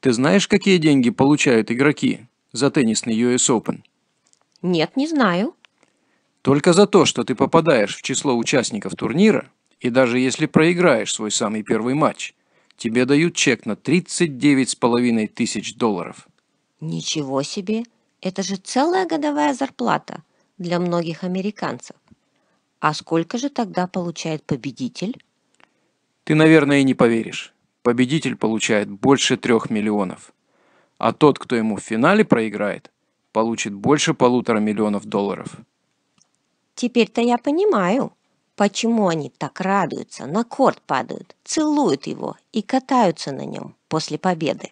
Ты знаешь, какие деньги получают игроки за теннисный US Open? Нет, не знаю. Только за то, что ты попадаешь в число участников турнира, и даже если проиграешь свой самый первый матч, тебе дают чек на 39,5 тысяч долларов. Ничего себе! Это же целая годовая зарплата для многих американцев. А сколько же тогда получает победитель? Ты, наверное, и не поверишь победитель получает больше 3 миллионов. А тот, кто ему в финале проиграет, получит больше полутора миллионов долларов. Теперь-то я понимаю, почему они так радуются, на корт падают, целуют его и катаются на нем после победы.